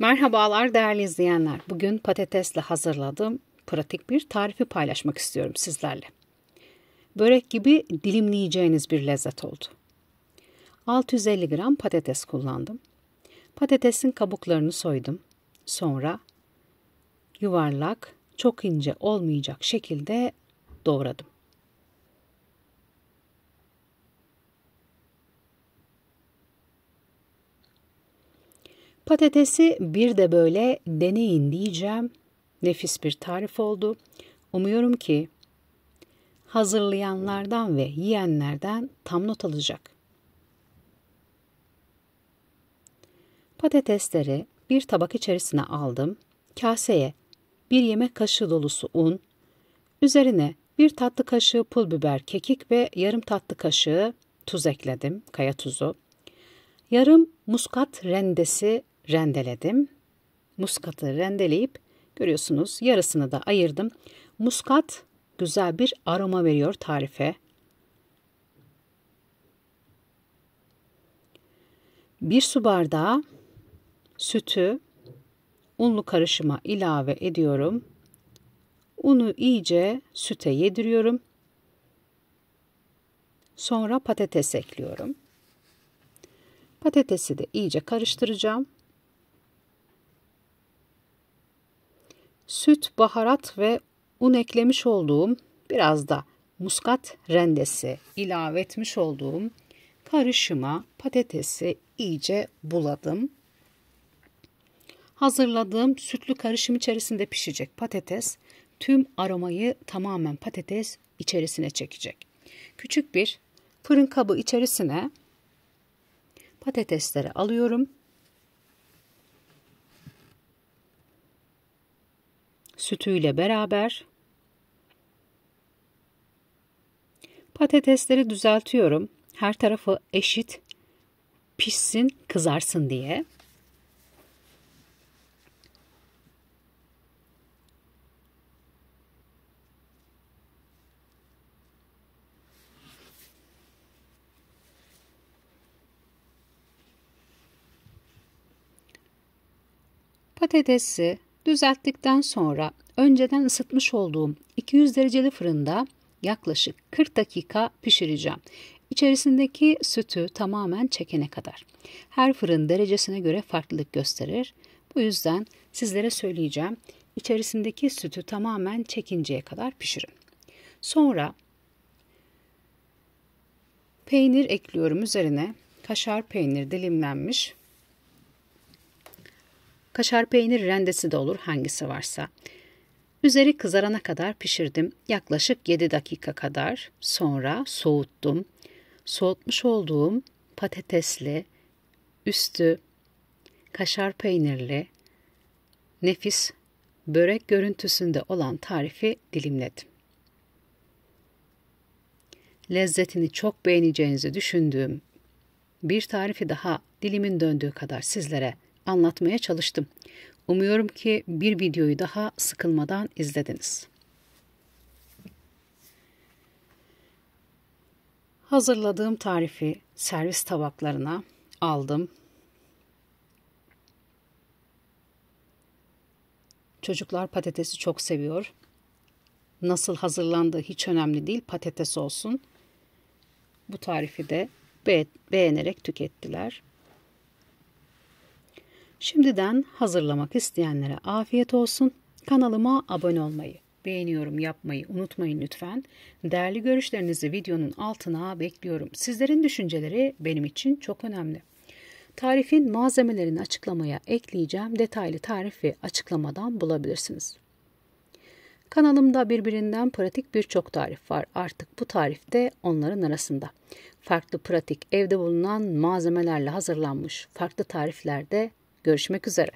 Merhabalar değerli izleyenler. Bugün patatesle hazırladığım pratik bir tarifi paylaşmak istiyorum sizlerle. Börek gibi dilimleyeceğiniz bir lezzet oldu. 650 gram patates kullandım. Patatesin kabuklarını soydum. Sonra yuvarlak, çok ince olmayacak şekilde doğradım. Patatesi bir de böyle deneyin diyeceğim. Nefis bir tarif oldu. Umuyorum ki hazırlayanlardan ve yiyenlerden tam not alacak. Patatesleri bir tabak içerisine aldım. Kaseye bir yemek kaşığı dolusu un, üzerine bir tatlı kaşığı pul biber, kekik ve yarım tatlı kaşığı tuz ekledim, kaya tuzu. Yarım muskat rendesi rendeledim. Muskatı rendeleyip görüyorsunuz yarısını da ayırdım. Muskat güzel bir aroma veriyor tarife. Bir su bardağı sütü unlu karışıma ilave ediyorum. Unu iyice süte yediriyorum. Sonra patates ekliyorum. Patatesi de iyice karıştıracağım. süt, baharat ve un eklemiş olduğum biraz da muskat rendesi ilave etmiş olduğum karışıma patatesi iyice buladım. Hazırladığım sütlü karışım içerisinde pişecek patates tüm aromayı tamamen patates içerisine çekecek. Küçük bir fırın kabı içerisine patatesleri alıyorum. sütüyle beraber patatesleri düzeltiyorum. Her tarafı eşit pişsin, kızarsın diye. Patatesi düzelttikten sonra önceden ısıtmış olduğum 200 dereceli fırında yaklaşık 40 dakika pişireceğim. İçerisindeki sütü tamamen çekene kadar. Her fırın derecesine göre farklılık gösterir. Bu yüzden sizlere söyleyeceğim. İçerisindeki sütü tamamen çekinceye kadar pişirin. Sonra peynir ekliyorum üzerine. Kaşar peynir dilimlenmiş. Kaşar peynir rendesi de olur hangisi varsa. Üzeri kızarana kadar pişirdim. Yaklaşık 7 dakika kadar. Sonra soğuttum. Soğutmuş olduğum patatesli, üstü kaşar peynirli, nefis börek görüntüsünde olan tarifi dilimledim. Lezzetini çok beğeneceğinizi düşündüğüm bir tarifi daha dilimin döndüğü kadar sizlere anlatmaya çalıştım. Umuyorum ki bir videoyu daha sıkılmadan izlediniz. Hazırladığım tarifi servis tabaklarına aldım. Çocuklar patatesi çok seviyor. Nasıl hazırlandığı hiç önemli değil, patates olsun. Bu tarifi de beğenerek tükettiler. Şimdiden hazırlamak isteyenlere afiyet olsun. Kanalıma abone olmayı, beğeniyorum yapmayı unutmayın lütfen. Değerli görüşlerinizi videonun altına bekliyorum. Sizlerin düşünceleri benim için çok önemli. Tarifin malzemelerini açıklamaya ekleyeceğim. Detaylı tarif ve açıklamadan bulabilirsiniz. Kanalımda birbirinden pratik birçok tarif var. Artık bu tarif de onların arasında. Farklı pratik evde bulunan malzemelerle hazırlanmış farklı tariflerde Görüşmek üzere.